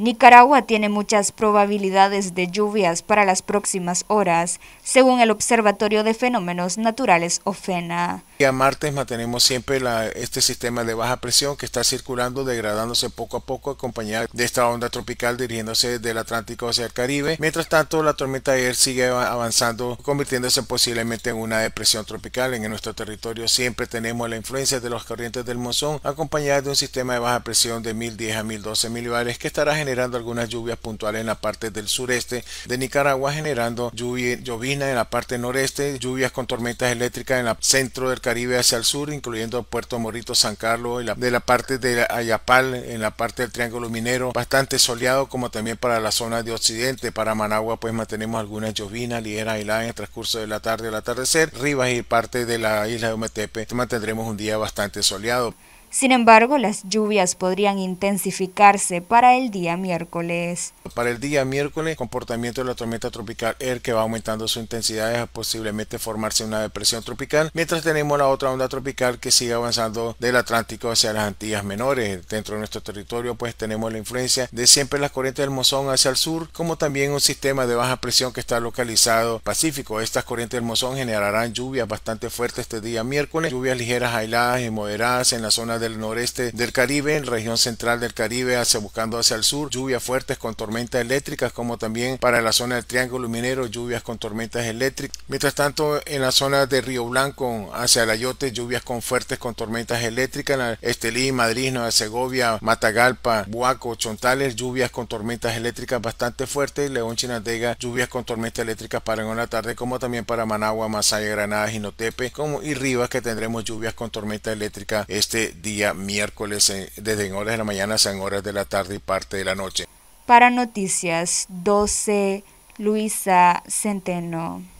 Nicaragua tiene muchas probabilidades de lluvias para las próximas horas, según el Observatorio de Fenómenos Naturales OFENA a martes mantenemos siempre este sistema de baja presión que está circulando, degradándose poco a poco, acompañada de esta onda tropical dirigiéndose del Atlántico hacia el Caribe. Mientras tanto, la tormenta ayer sigue avanzando, convirtiéndose posiblemente en una depresión tropical. En nuestro territorio siempre tenemos la influencia de los corrientes del monzón, acompañada de un sistema de baja presión de 1010 a 1012 milibares que estará generando algunas lluvias puntuales en la parte del sureste de Nicaragua, generando lluvia, llovina en la parte noreste, lluvias con tormentas eléctricas en el centro del Caribe Caribe hacia el sur, incluyendo Puerto Morito, San Carlos, y de la parte de Ayapal, en la parte del Triángulo Minero, bastante soleado, como también para la zona de Occidente. Para Managua, pues mantenemos algunas llovinas, ligeras y en el transcurso de la tarde o el atardecer. Rivas y parte de la isla de Ometepe, mantendremos un día bastante soleado. Sin embargo, las lluvias podrían intensificarse para el día miércoles. Para el día miércoles, comportamiento de la tormenta tropical el que va aumentando su intensidad es posiblemente formarse una depresión tropical, mientras tenemos la otra onda tropical que sigue avanzando del Atlántico hacia las Antillas Menores. Dentro de nuestro territorio, pues tenemos la influencia de siempre las corrientes del mozón hacia el sur, como también un sistema de baja presión que está localizado pacífico. Estas corrientes del mozón generarán lluvias bastante fuertes este día miércoles, lluvias ligeras aisladas y moderadas en la zona del noreste del Caribe, en región central del Caribe hacia buscando hacia el sur, lluvias fuertes con tormentas eléctricas, como también para la zona del Triángulo Minero, lluvias con tormentas eléctricas. Mientras tanto, en la zona de Río Blanco hacia el Ayote, lluvias con fuertes con tormentas eléctricas, en Estelí, Madrid, Nueva Segovia, Matagalpa, Buaco, Chontales, lluvias con tormentas eléctricas bastante fuertes, León Chinandega, lluvias con tormentas eléctricas para en la tarde, como también para Managua, Masaya, Granada, Jinotepe, como y Rivas, que tendremos lluvias con tormenta eléctrica este día día miércoles eh, desde en horas de la mañana hasta en horas de la tarde y parte de la noche. Para Noticias 12, Luisa Centeno.